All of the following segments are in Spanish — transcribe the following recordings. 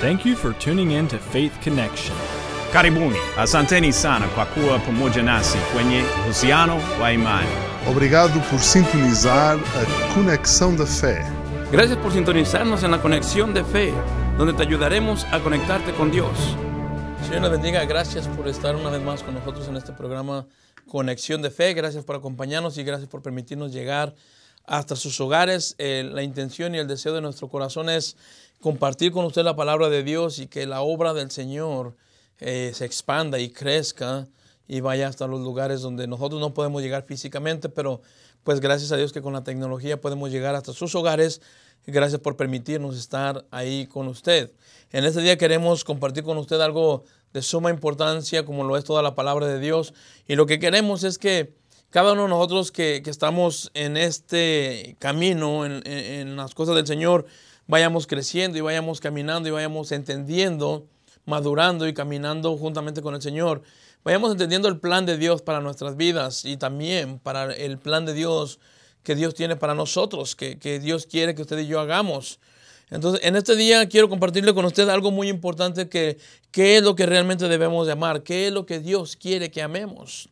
Thank you for tuning in to Faith Connection. Obrigado por sintonizar a Conexão da Fé. Gracias por sintonizarnos en la Conexión de Fe, donde te ayudaremos a conectarte con Dios. Señor, le bendiga. Gracias por estar una vez más con nosotros en este programa Conexión de Fe. Gracias por acompañarnos y gracias por permitirnos llegar hasta sus hogares. Eh, la intención y el deseo de nuestro corazón es compartir con usted la palabra de Dios y que la obra del Señor eh, se expanda y crezca y vaya hasta los lugares donde nosotros no podemos llegar físicamente, pero pues gracias a Dios que con la tecnología podemos llegar hasta sus hogares. Gracias por permitirnos estar ahí con usted. En este día queremos compartir con usted algo de suma importancia, como lo es toda la palabra de Dios. Y lo que queremos es que cada uno de nosotros que, estamos en este camino, en las cosas del Señor, vayamos creciendo y vayamos caminando y vayamos entendiendo, madurando y caminando juntamente con el Señor. Vayamos entendiendo el plan de Dios para nuestras vidas y también para el plan de Dios que Dios tiene para nosotros, que, Dios quiere que usted y yo hagamos. Entonces, en este día quiero compartirle con usted algo muy importante que qué es lo que realmente debemos de amar, qué es lo que Dios quiere que amemos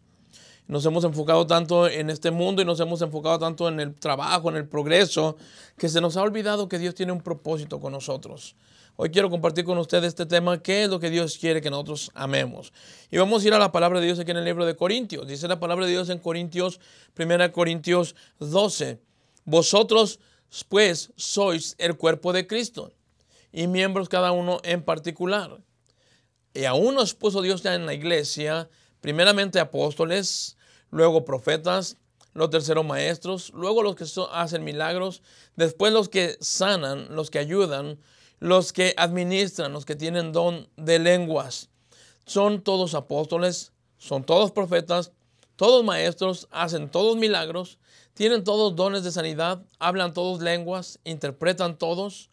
nos hemos enfocado tanto en este mundo y nos hemos enfocado tanto en el trabajo, en el progreso, que se nos ha olvidado que Dios tiene un propósito con nosotros. Hoy quiero compartir con ustedes este tema, qué es lo que Dios quiere que nosotros amemos. Y vamos a ir a la palabra de Dios aquí en el libro de Corintios. Dice la palabra de Dios en Corintios, 1 Corintios 12. Vosotros pues sois el cuerpo de Cristo y miembros cada uno en particular. Y aún nos puso Dios ya en la iglesia, primeramente apóstoles, luego profetas, los terceros maestros, luego los que hacen milagros, después los que sanan, los que ayudan, los que administran, los que tienen don de lenguas. Son todos apóstoles, son todos profetas, todos maestros, hacen todos milagros, tienen todos dones de sanidad, hablan todos lenguas, interpretan todos.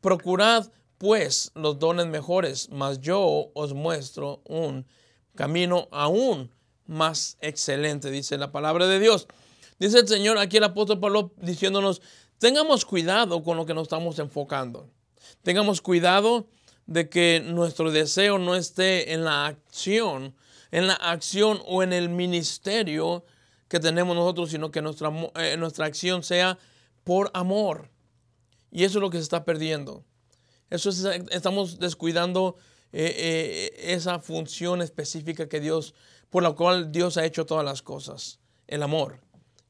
Procurad pues los dones mejores, mas yo os muestro un camino aún más excelente, dice la palabra de Dios. Dice el Señor aquí el apóstol Pablo diciéndonos, tengamos cuidado con lo que nos estamos enfocando. Tengamos cuidado de que nuestro deseo no esté en la acción, en la acción o en el ministerio que tenemos nosotros, sino que nuestra, eh, nuestra acción sea por amor. Y eso es lo que se está perdiendo. Eso estamos descuidando eh, eh, esa función específica que Dios por la cual Dios ha hecho todas las cosas, el amor.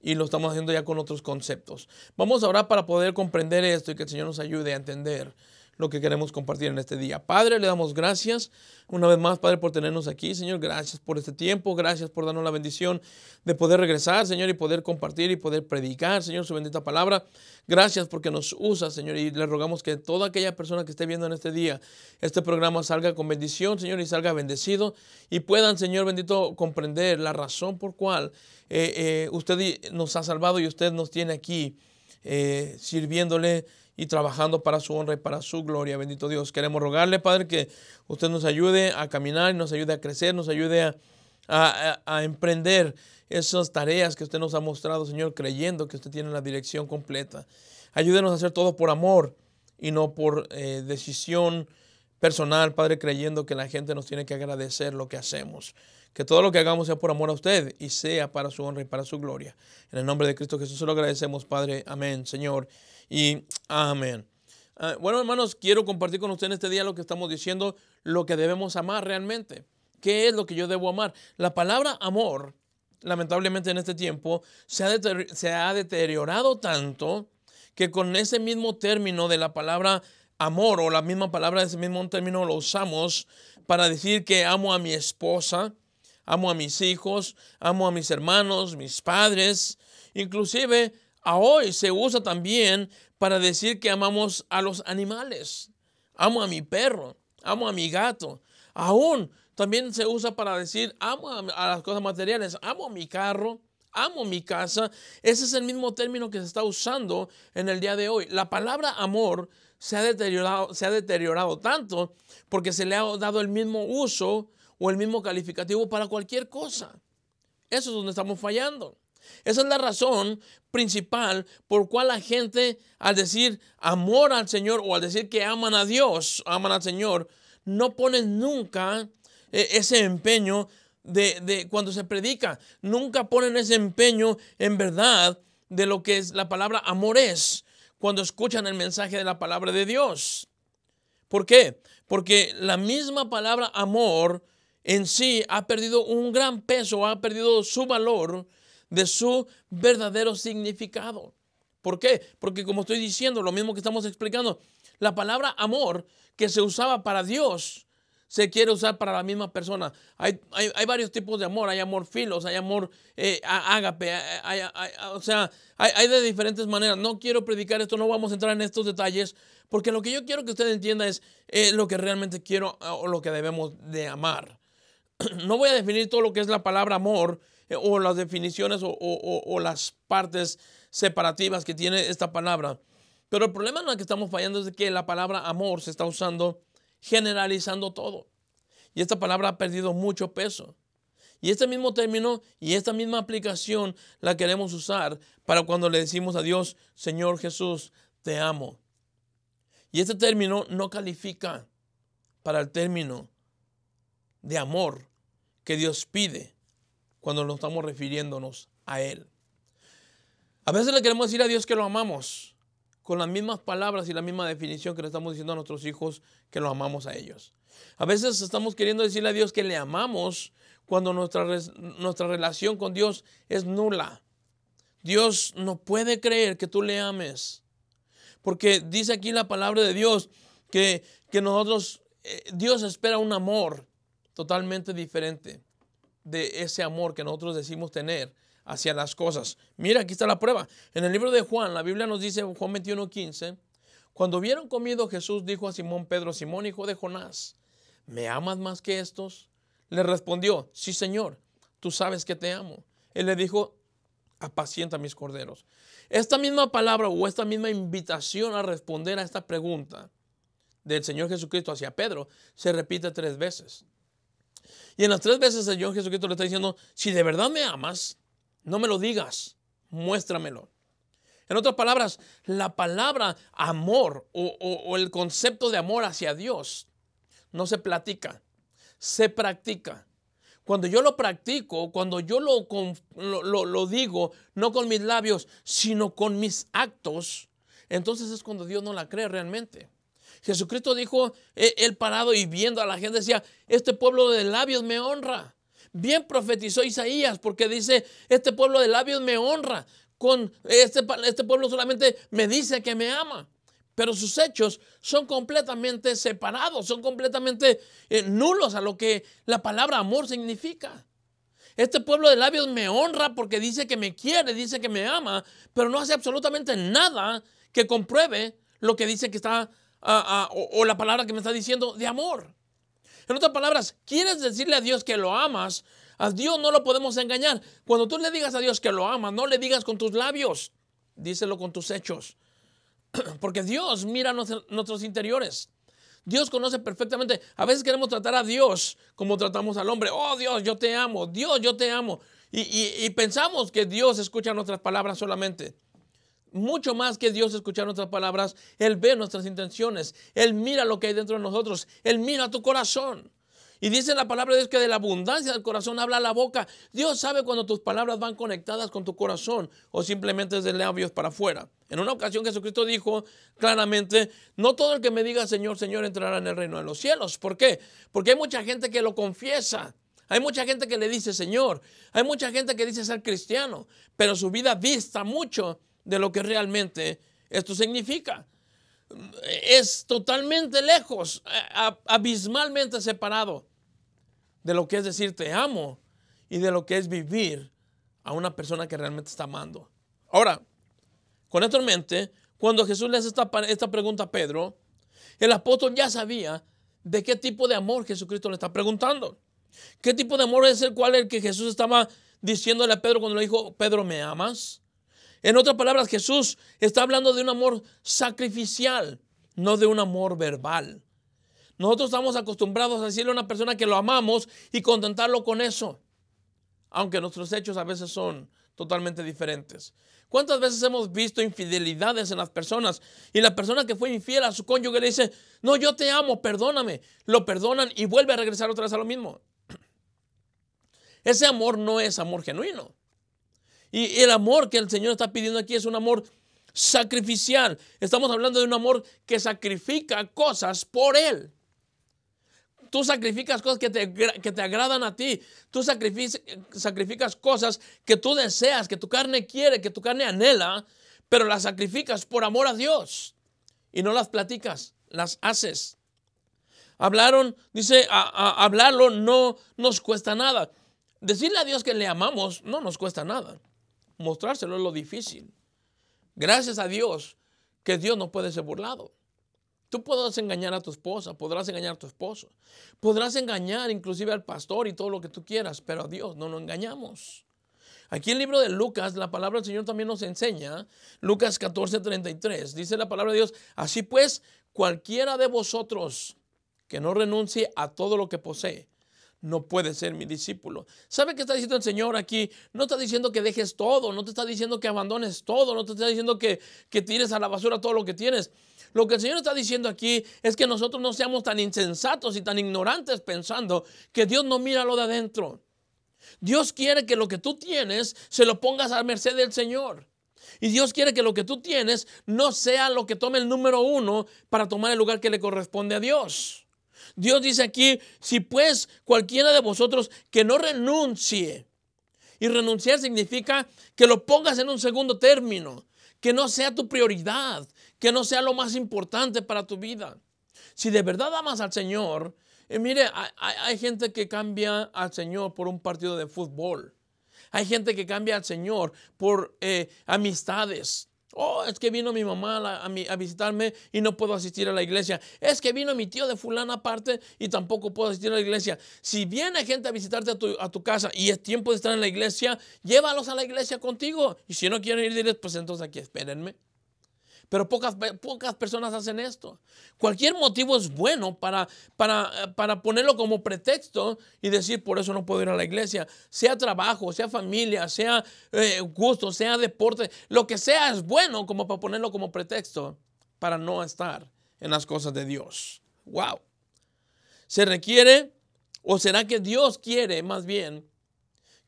Y lo estamos haciendo ya con otros conceptos. Vamos ahora para poder comprender esto y que el Señor nos ayude a entender lo que queremos compartir en este día. Padre, le damos gracias una vez más, Padre, por tenernos aquí, Señor. Gracias por este tiempo, gracias por darnos la bendición de poder regresar, Señor, y poder compartir y poder predicar, Señor, su bendita palabra. Gracias porque nos usa, Señor, y le rogamos que toda aquella persona que esté viendo en este día este programa salga con bendición, Señor, y salga bendecido y puedan, Señor bendito, comprender la razón por cual eh, eh, usted nos ha salvado y usted nos tiene aquí eh, sirviéndole y trabajando para su honra y para su gloria. Bendito Dios. Queremos rogarle, Padre, que usted nos ayude a caminar, nos ayude a crecer, nos ayude a, emprender esas tareas que usted nos ha mostrado, Señor, creyendo que usted tiene la dirección completa. Ayúdenos a hacer todo por amor y no por eh, decisión personal, Padre, creyendo que la gente nos tiene que agradecer lo que hacemos. Que todo lo que hagamos sea por amor a usted y sea para su honra y para su gloria. En el nombre de Cristo Jesús se lo agradecemos, Padre. Amén, Señor y amén. Ah, bueno, hermanos, quiero compartir con ustedes en este día lo que estamos diciendo, lo que debemos amar realmente. ¿Qué es lo que yo debo amar? La palabra amor, lamentablemente en este tiempo, se ha, se ha deteriorado tanto que con ese mismo término de la palabra amor o la misma palabra ese mismo término lo usamos para decir que amo a mi esposa, amo a mis hijos, amo a mis hermanos, mis padres, inclusive a hoy se usa también para decir que amamos a los animales. Amo a mi perro, amo a mi gato. Aún también se usa para decir amo a, las cosas materiales, amo mi carro, amo mi casa. Ese es el mismo término que se está usando en el día de hoy. La palabra amor se ha deteriorado, se ha deteriorado tanto porque se le ha dado el mismo uso o el mismo calificativo para cualquier cosa. Eso es donde estamos fallando. Esa es la razón principal por cual la gente al decir amor al Señor o al decir que aman a Dios, aman al Señor, no ponen nunca eh, ese empeño de, cuando se predica. Nunca ponen ese empeño en verdad de lo que es la palabra amor es cuando escuchan el mensaje de la palabra de Dios. ¿Por qué? Porque la misma palabra amor en sí ha perdido un gran peso, ha perdido su valor de su verdadero significado. ¿Por qué? Porque como estoy diciendo, lo mismo que estamos explicando, la palabra amor que se usaba para Dios se quiere usar para la misma persona. Hay, varios tipos de amor, hay amor filos, hay amor eh, ágape, o sea, hay, de diferentes maneras. No quiero predicar esto, no vamos a entrar en estos detalles, porque lo que yo quiero que usted entienda es eh, lo que realmente quiero eh, o lo que debemos de amar. No voy a definir todo lo que es la palabra amor, eh, o las definiciones o, las partes separativas que tiene esta palabra. Pero el problema en el que estamos fallando es que la palabra amor se está usando generalizando todo. Y esta palabra ha perdido mucho peso. Y este mismo término y esta misma aplicación la queremos usar para cuando le decimos a Dios, Señor Jesús, te amo. Y este término no califica para el término de amor que Dios pide cuando nos estamos refiriéndonos a Él. A veces le queremos decir a Dios que lo amamos con las mismas palabras y la misma definición que le estamos diciendo a nuestros hijos que lo amamos a ellos. A veces estamos queriendo decirle a Dios que le amamos cuando nuestra, nuestra relación con Dios es nula. Dios no puede creer que tú le ames. Porque dice aquí la palabra de Dios que, nosotros, eh, Dios espera un amor totalmente diferente de ese amor que nosotros decimos tener hacia las cosas. Mira, aquí está la prueba. En el libro de Juan, la Biblia nos dice, Juan 21, 15, cuando hubieron comido, Jesús dijo a Simón Pedro, Simón, hijo de Jonás, ¿me amas más que estos? Le respondió, sí, Señor, tú sabes que te amo. Él le dijo, apacienta mis corderos. Esta misma palabra o esta misma invitación a responder a esta pregunta del Señor Jesucristo hacia Pedro se repite tres veces. Y en las tres veces el Señor Jesucristo le está diciendo, si de verdad me amas, no me lo digas, muéstramelo. En otras palabras, la palabra amor o, el concepto de amor hacia Dios no se platica, se practica. Cuando yo lo practico, cuando yo lo, digo, no con mis labios, sino con mis actos, entonces es cuando Dios no la cree realmente. Jesucristo dijo, él parado y viendo a la gente decía, este pueblo de labios me honra. Bien profetizó Isaías porque dice, este pueblo de labios me honra. Con este, este pueblo solamente me dice que me ama pero sus hechos son completamente separados, son completamente eh, nulos a lo que la palabra amor significa. Este pueblo de labios me honra porque dice que me quiere, dice que me ama, pero no hace absolutamente nada que compruebe lo que dice que está o, la palabra que me está diciendo de amor. En otras palabras, ¿quieres decirle a Dios que lo amas? A Dios no lo podemos engañar. Cuando tú le digas a Dios que lo amas, no le digas con tus labios, díselo con tus hechos. Porque Dios mira nuestros interiores. Dios conoce perfectamente. A veces queremos tratar a Dios como tratamos al hombre. Oh Dios, yo te amo. Dios, yo te amo. y pensamos que Dios escucha nuestras palabras solamente mucho más que Dios escuchar nuestras palabras, Él ve nuestras intenciones, Él mira lo que hay dentro de nosotros, Él mira tu corazón. Y dice la palabra de Dios que de la abundancia del corazón habla la boca. Dios sabe cuando tus palabras van conectadas con tu corazón o simplemente desde labios para afuera. En una ocasión Jesucristo dijo claramente, no todo el que me diga Señor, Señor entrará en el reino de los cielos. ¿Por qué? Porque hay mucha gente que lo confiesa. Hay mucha gente que le dice Señor. Hay mucha gente que dice ser cristiano. Pero su vida dista mucho de lo que realmente esto significa. Es totalmente lejos, abismalmente separado de lo que es decir te amo y de lo que es vivir a una persona que realmente está amando. Ahora, con esto en mente, cuando Jesús le hace esta, esta pregunta a Pedro, el apóstol ya sabía de qué tipo de amor Jesucristo le está preguntando. ¿Qué tipo de amor es el cual el que Jesús estaba diciéndole a Pedro cuando le dijo, Pedro, ¿me amas? En otras palabras, Jesús está hablando de un amor sacrificial, no de un amor verbal. Nosotros estamos acostumbrados a decirle a una persona que lo amamos y contentarlo con eso, aunque nuestros hechos a veces son totalmente diferentes. ¿Cuántas veces hemos visto infidelidades en las personas y la persona que fue infiel a su cónyuge le dice, no, yo te amo, perdóname, lo perdonan y vuelve a regresar otra vez a lo mismo? Ese amor no es amor genuino. Y el amor que el Señor está pidiendo aquí es un amor sacrificial. Estamos hablando de un amor que sacrifica cosas por Él. Tú sacrificas cosas que te, agradan a ti. Tú sacrificas cosas que tú deseas, que tu carne quiere, que tu carne anhela, pero las sacrificas por amor a Dios. Y no las platicas, las haces. Hablaron, dice, a hablarlo no nos cuesta nada. Decirle a Dios que le amamos no nos cuesta nada mostrárselo es lo difícil. Gracias a Dios que Dios no puede ser burlado. Tú podrás engañar a tu esposa, podrás engañar a tu esposo, podrás engañar inclusive al pastor y todo lo que tú quieras, pero a Dios no nos engañamos. Aquí en el libro de Lucas, la palabra del Señor también nos enseña, Lucas 14, 33, dice la palabra de Dios, así pues, cualquiera de vosotros que no renuncie a todo lo que posee, no puede ser mi discípulo. ¿Sabe qué está diciendo el Señor aquí? No está diciendo que dejes todo, no te está diciendo que abandones todo, no te está diciendo que, que tires a la basura todo lo que tienes. Lo que el Señor está diciendo aquí es que nosotros no seamos tan insensatos y tan ignorantes pensando que Dios no mira lo de adentro. Dios quiere que lo que tú tienes se lo pongas a merced del Señor. Y Dios quiere que lo que tú tienes no sea lo que tome el número uno para tomar el lugar que le corresponde a Dios. Dios dice aquí, si pues cualquiera de vosotros que no renuncie, y renunciar significa que lo pongas en un segundo término, que no sea tu prioridad, que no sea lo más importante para tu vida. Si de verdad amas al Señor, eh, mire, hay, gente que cambia al Señor por un partido de fútbol. Hay gente que cambia al Señor por eh, amistades. Oh, es que vino mi mamá a, a, visitarme y no puedo asistir a la iglesia. Es que vino mi tío de fulana aparte y tampoco puedo asistir a la iglesia. Si viene gente a visitarte a tu, casa y es tiempo de estar en la iglesia, llévalos a la iglesia contigo. Y si no quieren ir, diles, pues entonces aquí espérenme. Pero pocas, pocas personas hacen esto. Cualquier motivo es bueno para, para, para ponerlo como pretexto y decir, por eso no puedo ir a la iglesia. Sea trabajo, sea familia, sea eh, gusto, sea deporte, lo que sea es bueno como para ponerlo como pretexto para no estar en las cosas de Dios. ¡Wow! Se requiere, o será que Dios quiere más bien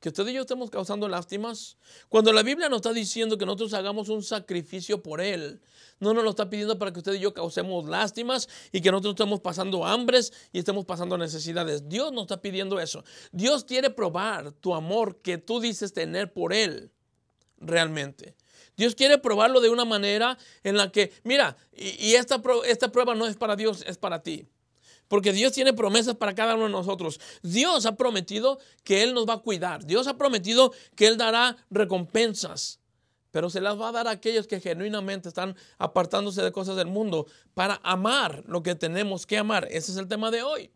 que usted y yo estemos causando lástimas. Cuando la Biblia nos está diciendo que nosotros hagamos un sacrificio por Él, no nos lo está pidiendo para que usted y yo causemos lástimas y que nosotros estemos pasando hambres y estemos pasando necesidades. Dios nos está pidiendo eso. Dios quiere probar tu amor que tú dices tener por Él realmente. Dios quiere probarlo de una manera en la que, mira, y, esta, esta prueba no es para Dios, es para ti. Porque Dios tiene promesas para cada uno de nosotros. Dios ha prometido que Él nos va a cuidar. Dios ha prometido que Él dará recompensas. Pero se las va a dar a aquellos que genuinamente están apartándose de cosas del mundo para amar lo que tenemos que amar. Ese es el tema de hoy.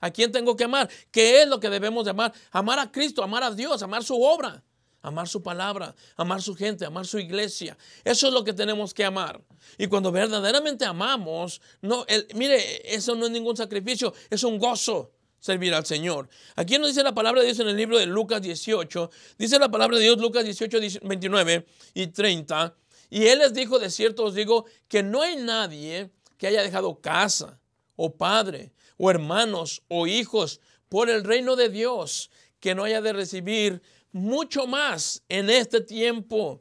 ¿A quién tengo que amar? ¿Qué es lo que debemos de amar? Amar a Cristo, amar a Dios, amar su obra amar su palabra, amar su gente, amar su iglesia. Eso es lo que tenemos que amar. Y cuando verdaderamente amamos, no, mire, eso no es ningún sacrificio, es un gozo servir al Señor. Aquí nos dice la palabra de Dios en el libro de Lucas 18, dice la palabra de Dios Lucas 18, 29 y 30, y Él les dijo, de cierto os digo, que no hay nadie que haya dejado casa, o padre, o hermanos, o hijos, por el reino de Dios, que no haya de recibir mucho más en este tiempo.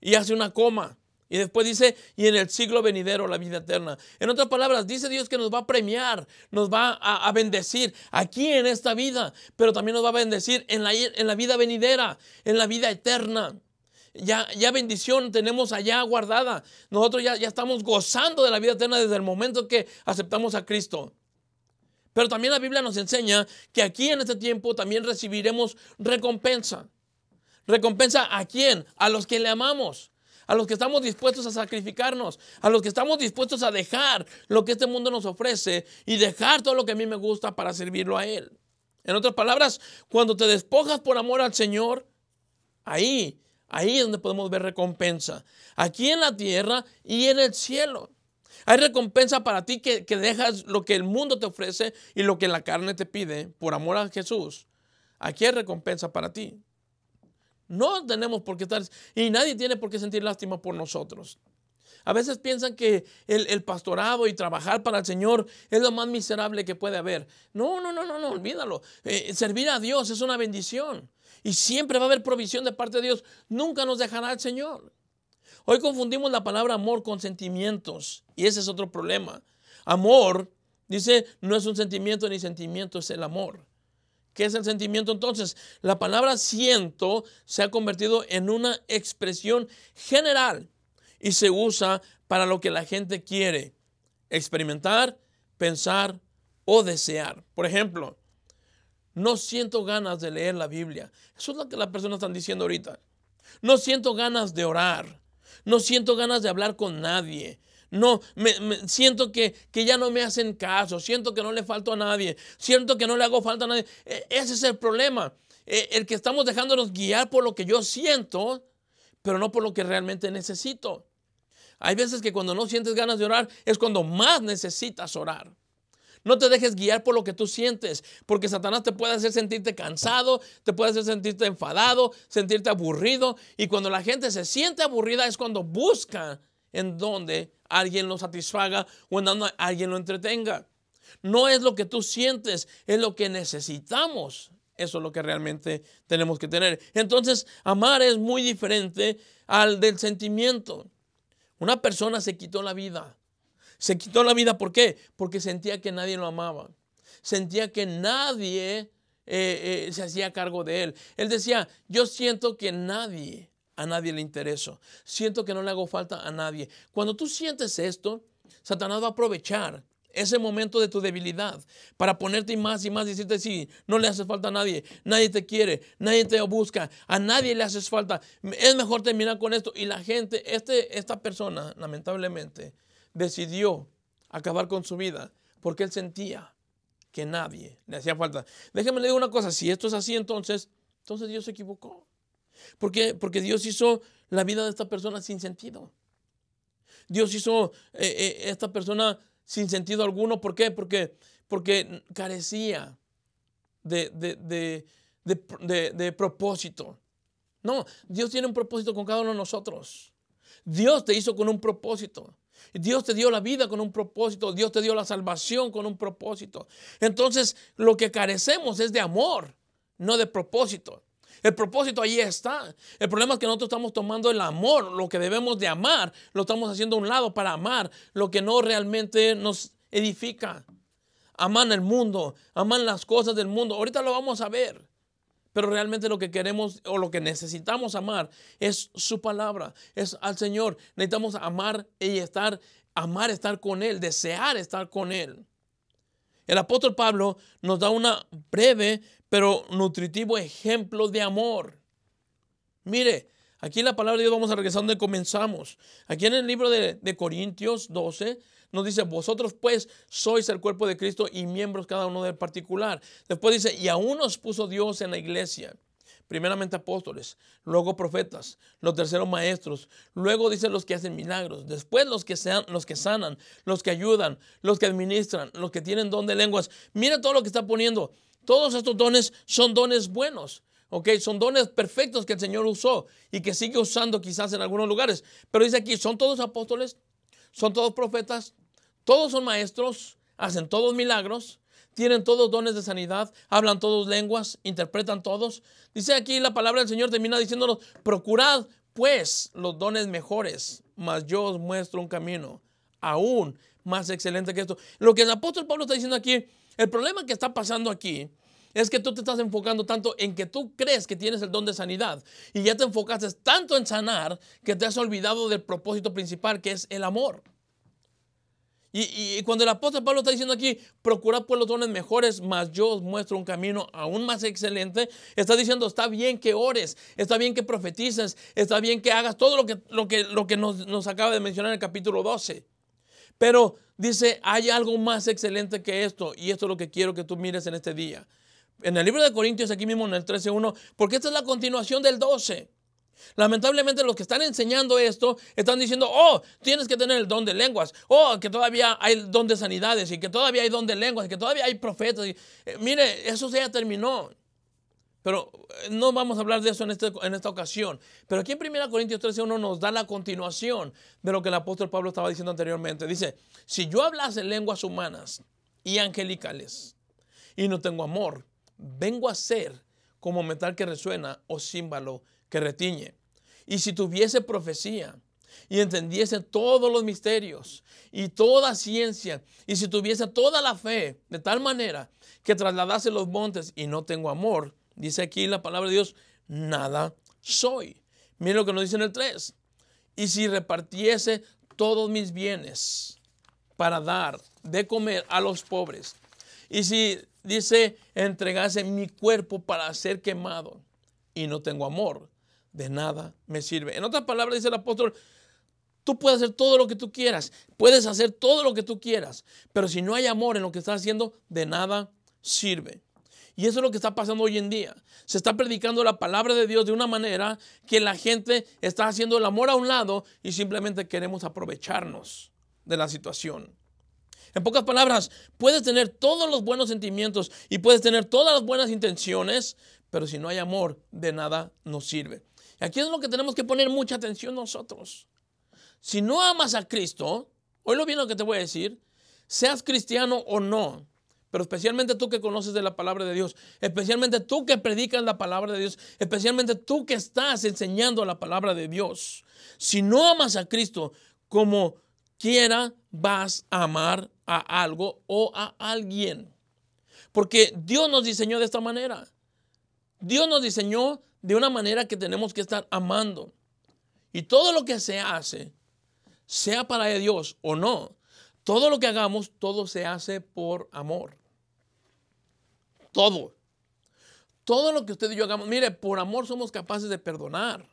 Y hace una coma. Y después dice, y en el siglo venidero la vida eterna. En otras palabras, dice Dios que nos va a premiar, nos va a, bendecir aquí en esta vida, pero también nos va a bendecir en la, en la vida venidera, en la vida eterna. Ya, ya, bendición tenemos allá guardada. Nosotros ya, ya estamos gozando de la vida eterna desde el momento que aceptamos a Cristo. Pero también la Biblia nos enseña que aquí en este tiempo también recibiremos recompensa. ¿Recompensa a quién? A los que le amamos, a los que estamos dispuestos a sacrificarnos, a los que estamos dispuestos a dejar lo que este mundo nos ofrece y dejar todo lo que a mí me gusta para servirlo a Él. En otras palabras, cuando te despojas por amor al Señor, ahí, ahí es donde podemos ver recompensa. Aquí en la tierra y en el cielo. Hay recompensa para ti que, dejas lo que el mundo te ofrece y lo que la carne te pide por amor a Jesús. Aquí hay recompensa para ti. No tenemos por qué estar, y nadie tiene por qué sentir lástima por nosotros. A veces piensan que el, pastorado y trabajar para el Señor es lo más miserable que puede haber. No, no, no, no, no olvídalo. Eh, servir a Dios es una bendición. Y siempre va a haber provisión de parte de Dios. Nunca nos dejará el Señor. Hoy confundimos la palabra amor con sentimientos y ese es otro problema. Amor, dice, no es un sentimiento ni sentimiento, es el amor. ¿Qué es el sentimiento entonces? La palabra siento se ha convertido en una expresión general y se usa para lo que la gente quiere experimentar, pensar o desear. Por ejemplo, no siento ganas de leer la Biblia. Eso es lo que las personas están diciendo ahorita. No siento ganas de orar. No siento ganas de hablar con nadie. No, me, siento que, que ya no me hacen caso, siento que no le falto a nadie, siento que no le hago falta a nadie. E, ese es el problema. E, el que estamos dejándonos guiar por lo que yo siento, pero no por lo que realmente necesito. Hay veces que cuando no sientes ganas de orar es cuando más necesitas orar. No te dejes guiar por lo que tú sientes, porque Satanás te puede hacer sentirte cansado, te puede hacer sentirte enfadado, sentirte aburrido. Y cuando la gente se siente aburrida es cuando busca en donde alguien lo satisfaga o en donde alguien lo entretenga. No es lo que tú sientes, es lo que necesitamos. Eso es lo que realmente tenemos que tener. Entonces, amar es muy diferente al del sentimiento. Una persona se quitó la vida se quitó la vida, ¿por qué? Porque sentía que nadie lo amaba. Sentía que nadie eh, eh, se hacía cargo de él. Él decía, yo siento que nadie, a nadie le intereso. Siento que no le hago falta a nadie. Cuando tú sientes esto, Satanás va a aprovechar ese momento de tu debilidad para ponerte más y más y decirte, sí, no le hace falta a nadie, nadie te quiere, nadie te busca, a nadie le haces falta. Es mejor terminar con esto. Y la gente, este, esta persona, lamentablemente, decidió acabar con su vida porque él sentía que nadie le hacía falta. Déjeme le una cosa, si esto es así entonces, entonces Dios se equivocó. ¿Por qué? Porque Dios hizo la vida de esta persona sin sentido. Dios hizo eh, eh, esta persona sin sentido alguno. ¿Por qué? Porque, porque carecía de, de, propósito. No, Dios tiene un propósito con cada uno de nosotros. Dios te hizo con un propósito. Dios te dio la vida con un propósito, Dios te dio la salvación con un propósito. Entonces, lo que carecemos es de amor, no de propósito. El propósito ahí está. El problema es que nosotros estamos tomando el amor, lo que debemos de amar, lo estamos haciendo a un lado para amar lo que no realmente nos edifica. Aman el mundo, aman las cosas del mundo. Ahorita lo vamos a ver. Pero realmente lo que queremos o lo que necesitamos amar es su palabra, es al Señor. Necesitamos amar y estar, amar estar con Él, desear estar con Él. El apóstol Pablo nos da un breve pero nutritivo ejemplo de amor. Mire, aquí en la palabra de Dios vamos a regresar donde comenzamos. Aquí en el libro de, de Corintios 12, nos dice, vosotros pues sois el cuerpo de Cristo y miembros cada uno del particular. Después dice, y aún nos puso Dios en la iglesia. Primeramente apóstoles, luego profetas, los terceros maestros, luego dice los que hacen milagros, después los que, sean, los que sanan, los que ayudan, los que administran, los que tienen don de lenguas. Mira todo lo que está poniendo. Todos estos dones son dones buenos. ¿ok? Son dones perfectos que el Señor usó y que sigue usando quizás en algunos lugares. Pero dice aquí, ¿son todos apóstoles? ¿Son todos profetas? Todos son maestros, hacen todos milagros, tienen todos dones de sanidad, hablan todos lenguas, interpretan todos. Dice aquí la palabra del Señor termina diciéndonos, procurad pues los dones mejores, mas yo os muestro un camino aún más excelente que esto. Lo que el apóstol Pablo está diciendo aquí, el problema que está pasando aquí es que tú te estás enfocando tanto en que tú crees que tienes el don de sanidad y ya te enfocaste tanto en sanar que te has olvidado del propósito principal que es el amor. Y, cuando el apóstol Pablo está diciendo aquí, procurad por pues los dones mejores, mas yo os muestro un camino aún más excelente, está diciendo, está bien que ores, está bien que profetices, está bien que hagas todo lo que, lo que, lo que nos, nos acaba de mencionar en el capítulo 12. Pero dice, hay algo más excelente que esto, y esto es lo que quiero que tú mires en este día. En el libro de Corintios, aquí mismo en el 13.1, porque esta es la continuación del 12. Lamentablemente los que están enseñando esto están diciendo, oh, tienes que tener el don de lenguas, oh, que todavía hay don de sanidades y que todavía hay don de lenguas y que todavía hay profetas. Eh, mire, eso ya terminó. Pero eh, no vamos a hablar de eso en, este, esta ocasión. Pero aquí en 1 Corintios 13.1 nos da la continuación de lo que el apóstol Pablo estaba diciendo anteriormente. Dice, si yo hablase lenguas humanas y angelicales y no tengo amor, vengo a ser como metal que resuena o címbalo que retiñe. Y si tuviese profecía y entendiese todos los misterios y toda ciencia, y si tuviese toda la fe de tal manera que trasladase los montes y no tengo amor, dice aquí la palabra de Dios, nada soy. Mira lo que nos dice en el 3. Y si repartiese todos mis bienes para dar de comer a los pobres, y si dice entregase mi cuerpo para ser quemado y no tengo amor, de nada me sirve. En otras palabras, dice el apóstol, tú puedes hacer todo lo que tú quieras, puedes hacer todo lo que tú quieras, pero si no hay amor en lo que estás haciendo, de nada sirve. Y eso es lo que está pasando hoy en día. Se está predicando la palabra de Dios de una manera que la gente está haciendo el amor a un lado y simplemente queremos aprovecharnos de la situación. En pocas palabras, puedes tener todos los buenos sentimientos y puedes tener todas las buenas intenciones, pero si no hay amor, de nada nos sirve. Aquí es lo que tenemos que poner mucha atención nosotros. Si no amas a Cristo, hoy lo bien lo que te voy a decir, seas cristiano o no, pero especialmente tú que conoces de la palabra de Dios, especialmente tú que predicas la palabra de Dios, especialmente tú que estás enseñando la palabra de Dios. Si no amas a Cristo como quiera, vas a amar a algo o a alguien. Porque Dios nos diseñó de esta manera. Dios nos diseñó de una manera que tenemos que estar amando. Y todo lo que se hace, sea para Dios o no, todo lo que hagamos, todo se hace por amor. Todo. Todo lo que usted y yo hagamos, mire, por amor somos capaces de perdonar.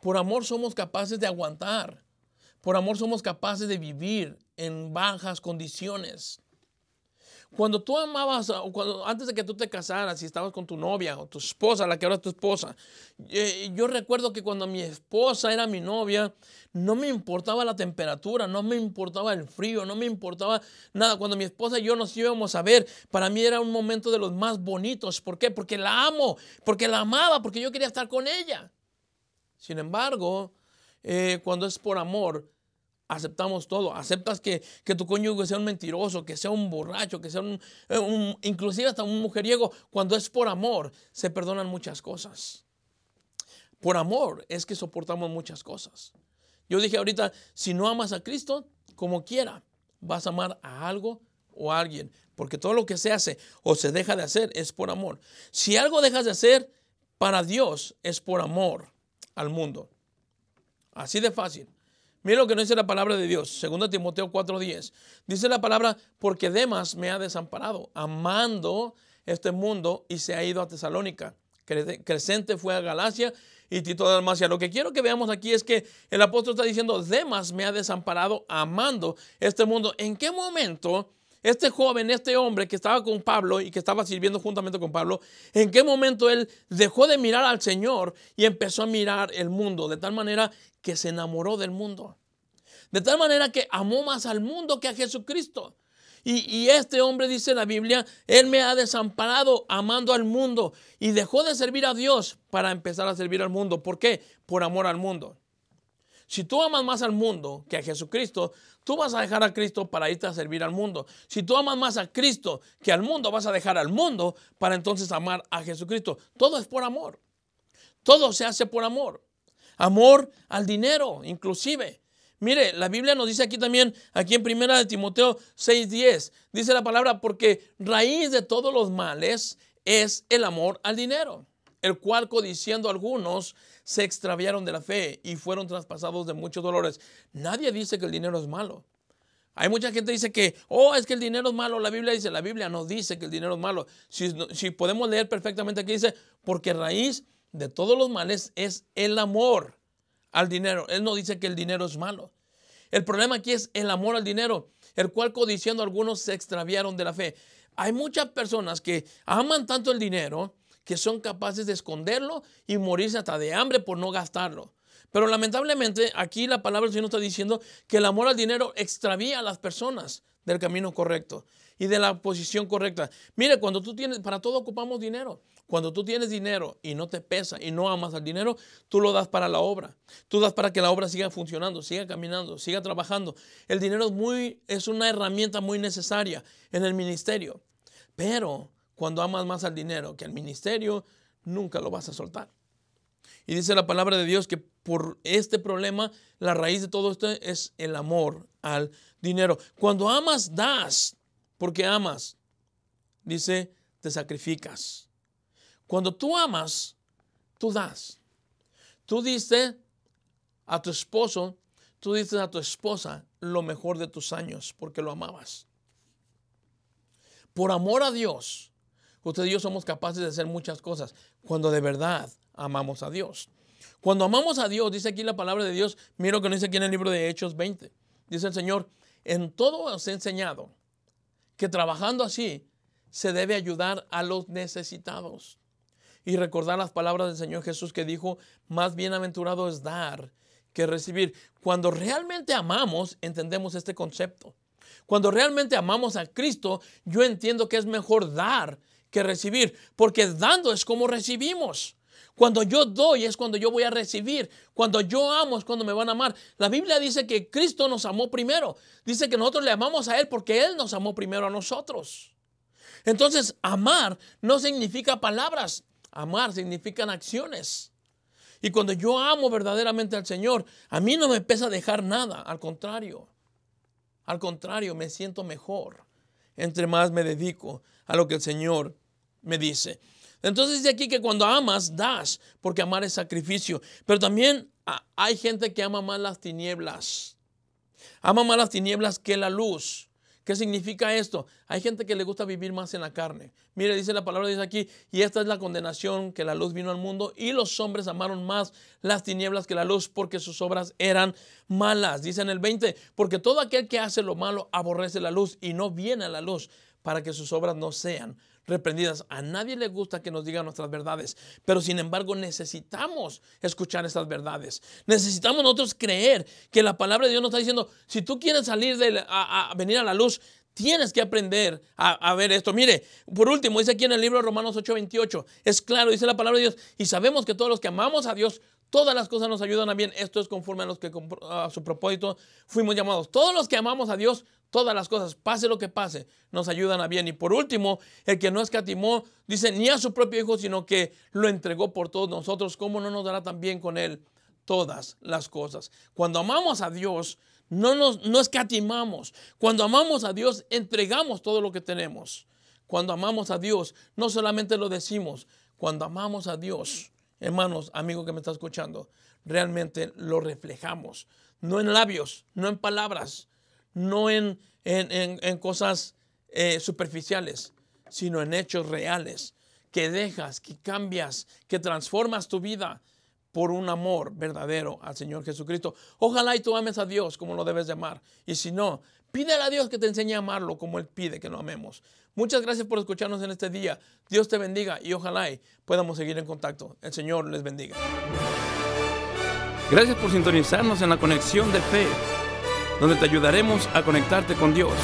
Por amor somos capaces de aguantar. Por amor somos capaces de vivir en bajas condiciones. Cuando tú amabas, ah, cuando, antes de que tú te casaras y estabas con tu novia o tu esposa, la que ahora es tu esposa, eh, yo recuerdo que cuando mi esposa era mi novia, no me importaba la temperatura, no me importaba el frío, no me importaba nada. Cuando mi esposa y yo nos íbamos a ver, para mí era un momento de los más bonitos. ¿Por qué? Porque la amo, porque la amaba, porque yo quería estar con ella. Sin embargo, eh, cuando es por amor, aceptamos todo. Aceptas que, tu cónyuge sea un mentiroso, que sea un borracho, que sea eh, un, inclusive hasta un mujeriego. Cuando es por amor, se perdonan muchas cosas. Por amor es que soportamos muchas cosas. Yo dije ahorita, si no amas a Cristo, como quiera, vas a amar a algo o a alguien, porque todo lo que se hace o se deja de hacer es por amor. Si algo dejas de hacer para Dios, es por amor al mundo. Así de fácil. Mira lo que nos dice la palabra de Dios, 2 Timoteo 4:10. Dice la palabra, porque Demas me ha desamparado, amando este mundo y se ha ido a Tesalónica. Crescente fue a Galacia y Tito de Dalmacia. Lo que quiero que veamos aquí es que el apóstol está diciendo, Demas me ha desamparado amando este mundo. ¿En qué momento este joven, este hombre que estaba con Pablo y que estaba sirviendo juntamente con Pablo, en qué momento él dejó de mirar al Señor y empezó a mirar el mundo? De tal manera que se enamoró del mundo. De tal manera que amó más al mundo que a Jesucristo. Y, este hombre, dice la Biblia, él me ha desamparado amando al mundo y dejó de servir a Dios para empezar a servir al mundo. ¿Por qué? Por amor al mundo. Si tú amas más al mundo que a Jesucristo, tú vas a dejar a Cristo para irte a servir al mundo. Si tú amas más a Cristo que al mundo, vas a dejar al mundo para entonces amar a Jesucristo. Todo es por amor. Todo se hace por amor amor al dinero, inclusive. Mire, la Biblia nos dice aquí también, aquí en primera de Timoteo 6:10, dice la palabra, porque raíz de todos los males es el amor al dinero, el cual codiciando algunos se extraviaron de la fe y fueron traspasados de muchos dolores. Nadie dice que el dinero es malo. Hay mucha gente que dice que, oh, es que el dinero es malo. La Biblia dice, la Biblia nos dice que el dinero es malo. Si, si podemos leer perfectamente aquí dice, porque raíz de todos los males es el amor al dinero. Él no dice que el dinero es malo. El problema aquí es el amor al dinero, el cual codiciando algunos se extraviaron de la fe. Hay muchas personas que aman tanto el dinero que son capaces de esconderlo y morirse hasta de hambre por no gastarlo. Pero lamentablemente aquí la palabra del Señor está diciendo que el amor al dinero extravía a las personas del camino correcto y de la posición correcta. Mire, cuando tú tienes, para todo ocupamos dinero. Cuando tú tienes dinero y no te pesa y no amas al dinero, tú lo das para la obra. Tú das para que la obra siga funcionando, siga caminando, siga trabajando. El dinero es, muy, es una herramienta muy necesaria en el ministerio. Pero cuando amas más al dinero que al ministerio, nunca lo vas a soltar. Y dice la palabra de Dios que por este problema, la raíz de todo esto es el amor al dinero. Cuando amas, das, porque amas. Dice, te sacrificas. Cuando tú amas, tú das. Tú diste a tu esposo, tú diste a tu esposa lo mejor de tus años, porque lo amabas. Por amor a Dios, usted y yo somos capaces de hacer muchas cosas cuando de verdad amamos a Dios. Cuando amamos a Dios, dice aquí la palabra de Dios, miro que no dice aquí en el libro de Hechos 20, dice el Señor, en todo os he enseñado que trabajando así se debe ayudar a los necesitados y recordar las palabras del Señor Jesús que dijo, más bienaventurado es dar que recibir. Cuando realmente amamos, entendemos este concepto. Cuando realmente amamos a Cristo, yo entiendo que es mejor dar que recibir, porque dando es como recibimos. Cuando yo doy es cuando yo voy a recibir. Cuando yo amo es cuando me van a amar. La Biblia dice que Cristo nos amó primero. Dice que nosotros le amamos a Él porque Él nos amó primero a nosotros. Entonces, amar no significa palabras. Amar significan acciones. Y cuando yo amo verdaderamente al Señor, a mí no me pesa dejar nada. Al contrario. Al contrario, me siento mejor entre más me dedico a lo que el Señor me dice. Entonces dice aquí que cuando amas, das, porque amar es sacrificio. Pero también ah, hay gente que ama más las tinieblas. Ama más las tinieblas que la luz. ¿Qué significa esto? Hay gente que le gusta vivir más en la carne. Mire, dice la palabra, dice aquí, y esta es la condenación que la luz vino al mundo y los hombres amaron más las tinieblas que la luz porque sus obras eran malas. Dice en el 20, porque todo aquel que hace lo malo aborrece la luz y no viene a la luz para que sus obras no sean reprendidas. A nadie le gusta que nos digan nuestras verdades, pero sin embargo necesitamos escuchar estas verdades. Necesitamos nosotros creer que la palabra de Dios nos está diciendo, si tú quieres salir a, venir a la luz, Tienes que aprender a, ver esto. Mire, por último, dice aquí en el libro de Romanos 8:28, es claro, dice la palabra de Dios, y sabemos que todos los que amamos a Dios, todas las cosas nos ayudan a bien. Esto es conforme a los que a su propósito fuimos llamados. Todos los que amamos a Dios, Todas las cosas, pase lo que pase, nos ayudan a bien. Y por último, el que no escatimó, dice, ni a su propio hijo, sino que lo entregó por todos nosotros, ¿cómo no nos dará también con él todas las cosas? Cuando amamos a Dios, no nos escatimamos. Cuando amamos a Dios, entregamos todo lo que tenemos. Cuando amamos a Dios, no solamente lo decimos, cuando amamos a Dios, hermanos, amigo que me está escuchando, realmente lo reflejamos. No en labios, no en palabras, no en, cosas eh, superficiales, sino en hechos reales, que dejas, que cambias, que transformas tu vida por un amor verdadero al Señor Jesucristo. Ojalá y tú ames a Dios como lo debes de amar. Y si no, pídele a Dios que te enseñe a amarlo como Él pide que lo amemos. Muchas gracias por escucharnos en este día. Dios te bendiga y ojalá y podamos seguir en contacto. El Señor les bendiga. Gracias por sintonizarnos en la conexión de fe donde te ayudaremos a conectarte con Dios